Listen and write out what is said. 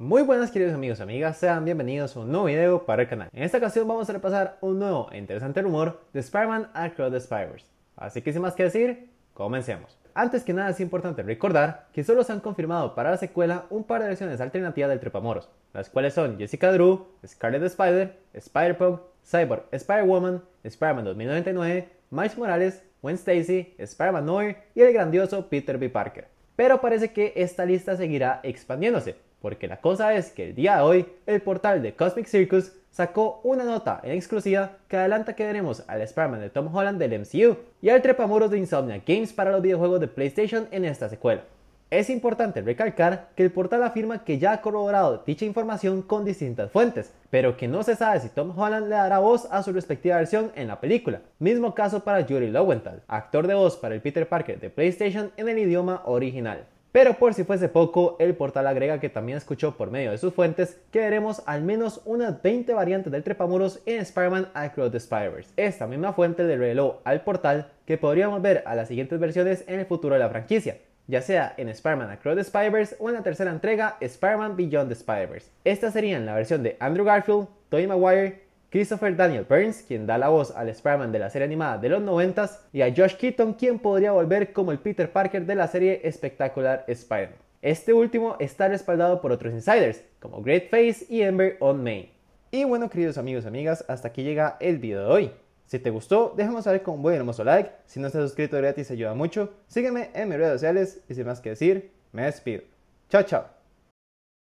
Muy buenas queridos amigos y amigas, sean bienvenidos a un nuevo video para el canal. En esta ocasión vamos a repasar un nuevo e interesante rumor de Spider-Man Across the Spiders. Así que sin más que decir, comencemos. Antes que nada es importante recordar que solo se han confirmado para la secuela un par de versiones alternativas del Trepamoros, las cuales son Jessica Drew, Scarlet Spider, Spider-Punk, Cyborg, Spider-Woman, Spider-Man 2099, Miles Morales, Gwen Stacy, Spider-Man Noir y el grandioso Peter B. Parker. Pero parece que esta lista seguirá expandiéndose, porque la cosa es que el día de hoy el portal de Cosmic Circus sacó una nota en exclusiva que adelanta que veremos al Spider-Man de Tom Holland del MCU y al trepamuros de Insomnia Games para los videojuegos de PlayStation en esta secuela. Es importante recalcar que el portal afirma que ya ha corroborado dicha información con distintas fuentes, pero que no se sabe si Tom Holland le dará voz a su respectiva versión en la película. Mismo caso para Yuri Lowenthal, actor de voz para el Peter Parker de PlayStation en el idioma original. Pero por si fuese poco, el portal agrega que también escuchó por medio de sus fuentes que veremos al menos unas 20 variantes del trepamuros en Spider-Man Across the Spiders. Esta misma fuente le reveló al portal que podríamos ver a las siguientes versiones en el futuro de la franquicia, ya sea en Spider-Man Across the Spiders o en la tercera entrega Spider-Man Beyond the Spiders. Estas serían la versión de Andrew Garfield, Tony Maguire Christopher Daniel Burns, quien da la voz al Spider-Man de la serie animada de los 90 y a Josh Keaton, quien podría volver como el Peter Parker de la serie espectacular Spider-Man. Este último está respaldado por otros insiders, como Great Face y Ember on Main. Y bueno, queridos amigos y amigas, hasta aquí llega el video de hoy. Si te gustó, déjame saber con un buen hermoso like. Si no estás suscrito gratis, ayuda mucho. Sígueme en mis redes sociales y sin más que decir, me despido. Chao, chao.